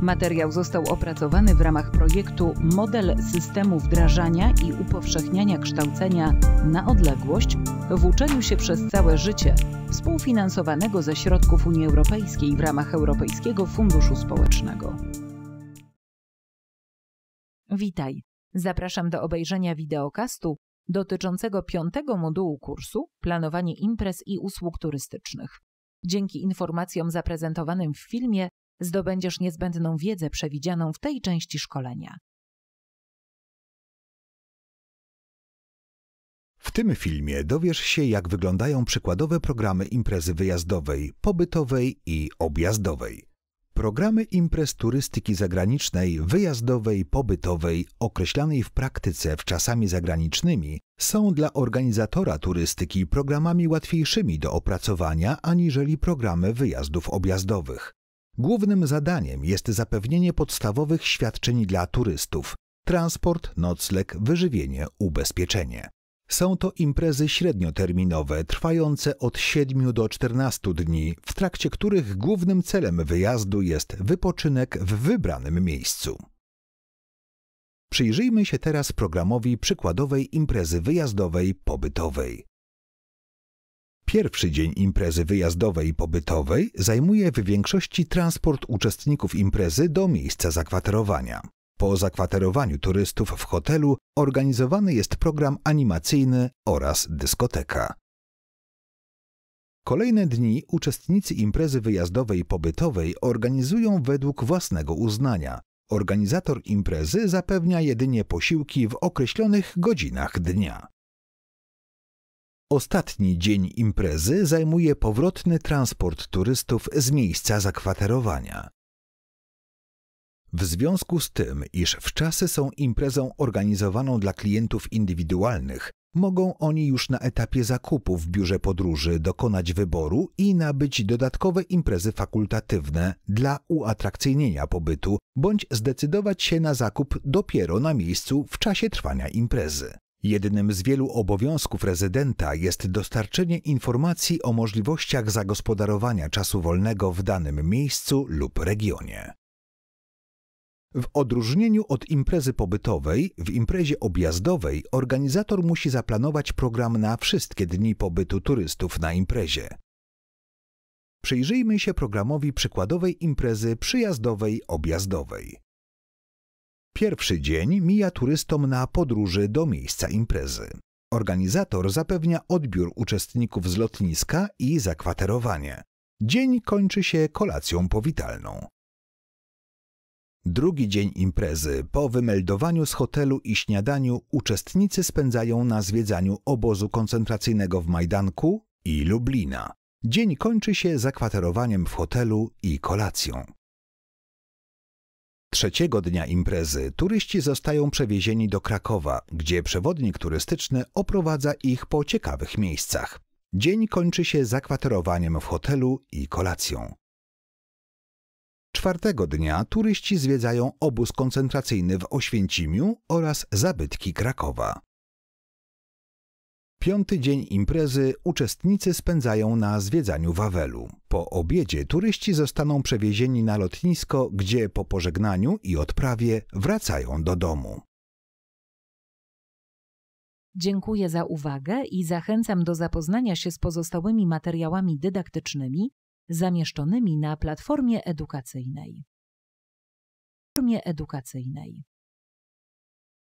Materiał został opracowany w ramach projektu Model systemu wdrażania i upowszechniania kształcenia na odległość w uczeniu się przez całe życie, współfinansowanego ze środków Unii Europejskiej w ramach Europejskiego Funduszu Społecznego. Witaj. Zapraszam do obejrzenia wideokastu dotyczącego piątego modułu kursu Planowanie imprez i usług turystycznych. Dzięki informacjom zaprezentowanym w filmie zdobędziesz niezbędną wiedzę przewidzianą w tej części szkolenia. W tym filmie dowiesz się, jak wyglądają przykładowe programy imprezy wyjazdowej, pobytowej i objazdowej. Programy imprez turystyki zagranicznej, wyjazdowej, pobytowej, określanej w praktyce w czasami zagranicznymi, są dla organizatora turystyki programami łatwiejszymi do opracowania aniżeli programy wyjazdów objazdowych. Głównym zadaniem jest zapewnienie podstawowych świadczeń dla turystów transport, nocleg, wyżywienie, ubezpieczenie. Są to imprezy średnioterminowe, trwające od 7 do 14 dni, w trakcie których głównym celem wyjazdu jest wypoczynek w wybranym miejscu. Przyjrzyjmy się teraz programowi przykładowej imprezy wyjazdowej pobytowej. Pierwszy dzień imprezy wyjazdowej i pobytowej zajmuje w większości transport uczestników imprezy do miejsca zakwaterowania. Po zakwaterowaniu turystów w hotelu organizowany jest program animacyjny oraz dyskoteka. Kolejne dni uczestnicy imprezy wyjazdowej i pobytowej organizują według własnego uznania. Organizator imprezy zapewnia jedynie posiłki w określonych godzinach dnia. Ostatni dzień imprezy zajmuje powrotny transport turystów z miejsca zakwaterowania. W związku z tym, iż wczasy są imprezą organizowaną dla klientów indywidualnych, mogą oni już na etapie zakupu w biurze podróży dokonać wyboru i nabyć dodatkowe imprezy fakultatywne dla uatrakcyjnienia pobytu bądź zdecydować się na zakup dopiero na miejscu w czasie trwania imprezy. Jednym z wielu obowiązków rezydenta jest dostarczenie informacji o możliwościach zagospodarowania czasu wolnego w danym miejscu lub regionie. W odróżnieniu od imprezy pobytowej, w imprezie objazdowej organizator musi zaplanować program na wszystkie dni pobytu turystów na imprezie. Przyjrzyjmy się programowi przykładowej imprezy przyjazdowej objazdowej. Pierwszy dzień mija turystom na podróży do miejsca imprezy. Organizator zapewnia odbiór uczestników z lotniska i zakwaterowanie. Dzień kończy się kolacją powitalną. Drugi dzień imprezy po wymeldowaniu z hotelu i śniadaniu uczestnicy spędzają na zwiedzaniu obozu koncentracyjnego w Majdanku i Lublina. Dzień kończy się zakwaterowaniem w hotelu i kolacją. Trzeciego dnia imprezy turyści zostają przewiezieni do Krakowa, gdzie przewodnik turystyczny oprowadza ich po ciekawych miejscach. Dzień kończy się zakwaterowaniem w hotelu i kolacją. Czwartego dnia turyści zwiedzają obóz koncentracyjny w Oświęcimiu oraz zabytki Krakowa. Piąty dzień imprezy uczestnicy spędzają na zwiedzaniu Wawelu. Po obiedzie turyści zostaną przewiezieni na lotnisko, gdzie po pożegnaniu i odprawie wracają do domu. Dziękuję za uwagę i zachęcam do zapoznania się z pozostałymi materiałami dydaktycznymi zamieszczonymi na platformie edukacyjnej. Platformie edukacyjnej.